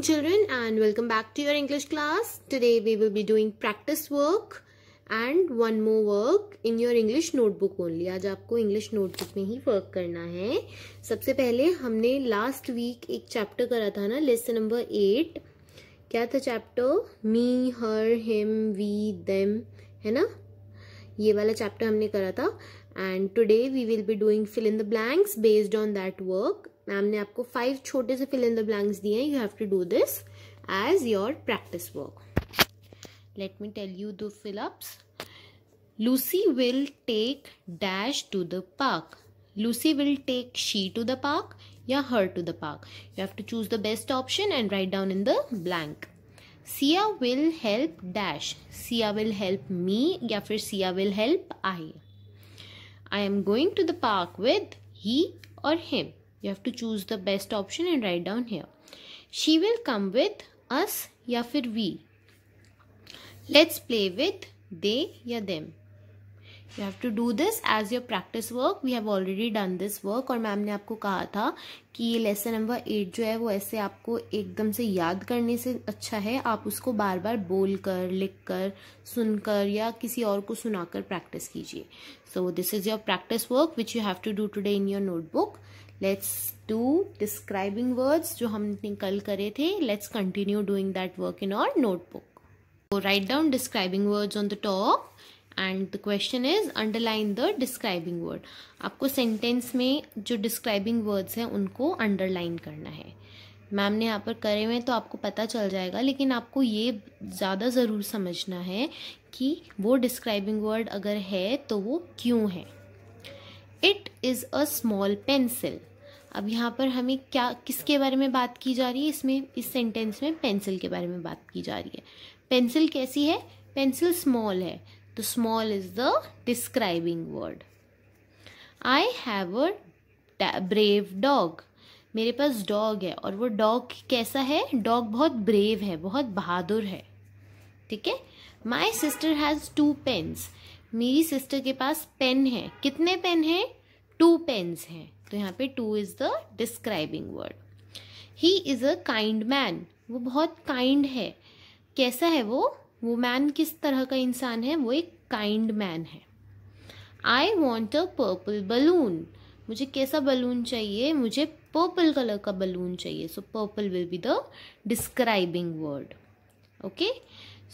children and welcome back to your English class. Today we will be doing practice work and one more work in your English notebook only. aaj aapko English notebook mein hi work karna hai sabse pehle humne last week ek chapter kara tha na lesson number 8 kya tha chapter? Me, her, him, we, them hai na ye wala chapter humne kara tha and today we will be doing fill in the blanks based on that work ma'am ने आपको five छोटे से fill in the blanks दिए हैं you have to do this as your practice work let me tell you दो fill ups Lucy will take dash to the park Lucy will take she to the park या her to the park you have to choose the best option and write down in the blank Siya will help dash Siya will help me या फिर Siya will help I I am going to the park with he और him You have to choose the best option and write down here. She will come with us ya fir we. Let's play with they ya them. You have to do this as your practice work we have already done this work और ma'am ने आपको कहा था कि ये lesson number eight जो है वो ऐसे आपको एकदम से याद करने से अच्छा है आप उसको बार बार बोल कर लिख कर सुनकर या किसी और को सुनाकर प्रैक्टिस कीजिए so this is your practice work which you have to do today in your notebook let's do describing words जो हमने कल करे थे let's continue doing that work in our notebook write down describing words on the top and the question is underline the describing word आपको sentence में जो describing words हैं उनको अंडरलाइन करना है मैम ने यहाँ पर करे हुए तो आपको पता चल जाएगा लेकिन आपको ये ज़्यादा ज़रूर समझना है कि वो डिस्क्राइबिंग वर्ड अगर है तो वो क्यों है it is a small pencil अब यहाँ पर हमें क्या किसके बारे में बात की जा रही है इसमें इस सेंटेंस में पेंसिल के बारे में बात की जा रही है पेंसिल कैसी है पेंसिल स्मॉल है the small is the describing word i have a brave dog मेरे पास डॉग है और वो डॉग कैसा है डॉग बहुत ब्रेव है बहुत बहादुर है ठीक है my sister has two pens मेरी सिस्टर के पास पेन है कितने पेन हैं टू पेन्स हैं तो यहाँ पे two is the describing word he is a kind man वो बहुत काइंड है कैसा है वो वो मैन किस तरह का इंसान है वो एक काइंड मैन है I want a purple balloon मुझे कैसा बलून चाहिए मुझे पर्पल कलर का बलून चाहिए so purple will be the describing word okay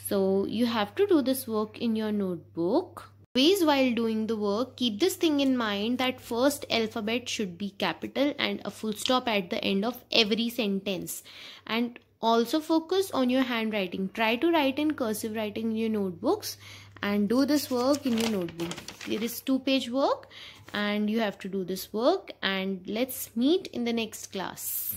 so you have to do this work in your notebook ways while doing the work keep this thing in mind that first alphabet should be capital and a full stop at the end of every sentence and Also focus on your handwriting. Try to write in cursive writing in your notebooks and do this work in your notebook. It is two page work and you have to do this work and let's meet in the next class.